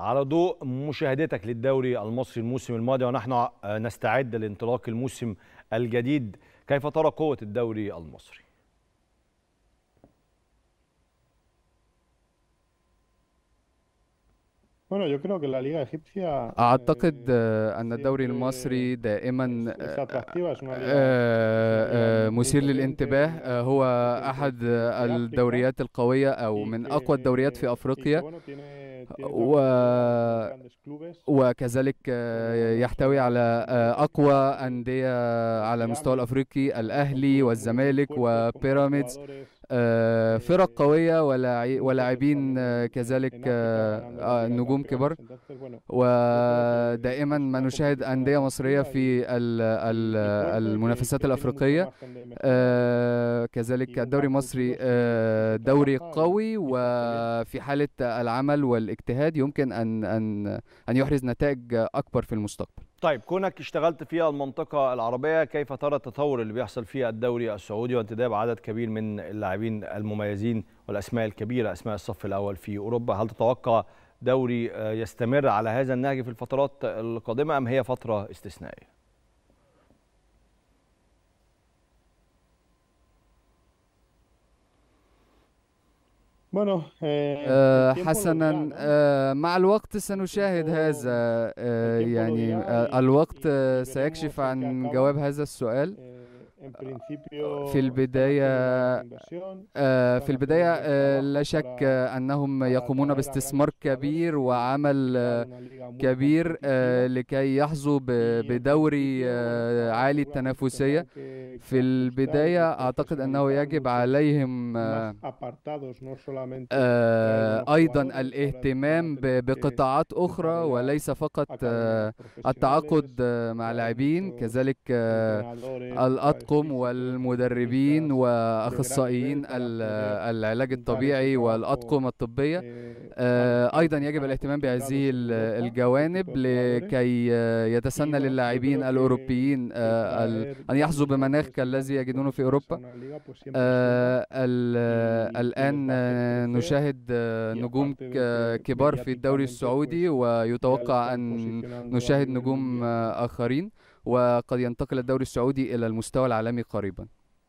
على ضوء مشاهدتك للدوري المصري الموسم الماضي ونحن آه، نستعد لانطلاق الموسم الجديد كيف ترى قوة الدوري المصري؟ Bueno, yo creo que la Liga Egipcia. أعتقد eh, آه، أن الدوري المصري دائما آه، آه، مثير للانتباه هو أحد الدوريات القوية أو من أقوى الدوريات في أفريقيا و... وكذلك يحتوي على eh, أقوى أندية على مستوى الأفريقي الأهلي والزمالك وبيراميدز آه، فرق قويه ولاعبين آه، كذلك آه، نجوم كبار ودائما ما نشاهد انديه مصريه في المنافسات الافريقيه كذلك الدوري المصري دوري قوي وفي حاله العمل والاجتهاد يمكن ان ان ان يحرز نتائج اكبر في المستقبل طيب كونك اشتغلت في المنطقة العربية كيف ترى التطور اللي بيحصل في الدوري السعودي وانتداب عدد كبير من اللاعبين المميزين والأسماء الكبيرة أسماء الصف الأول في أوروبا هل تتوقع دوري آه، يستمر على هذا النهج في الفترات القادمة أم هي فترة استثنائية؟ Bueno, eh, آه، حسنا آه، مع الوقت سنشاهد هذا آه، يعني الوقت سيكشف عن جواب هذا السؤال eh في البداية في البداية لا شك أنهم يقومون باستثمار كبير وعمل كبير لكي يحظوا بدوري عالي التنافسية في البداية أعتقد أنه يجب عليهم آه, آه, أيضا الاهتمام بقطاعات أخرى وليس فقط آه, التعاقد مع لاعبين كذلك الأطقم الطاقم والمدربين واخصائيين العلاج الطبيعي والاطقم الطبيه ايضا يجب الاهتمام بهذه الجوانب لكي يتسنى للاعبين الاوروبيين ان يحظوا بمناخ كالذي يجدونه في اوروبا الان نشاهد نجوم كبار في الدوري السعودي ويتوقع ان نشاهد نجوم اخرين وقد ينتقل الدوري السعودي إلى المستوى العالمي قريباً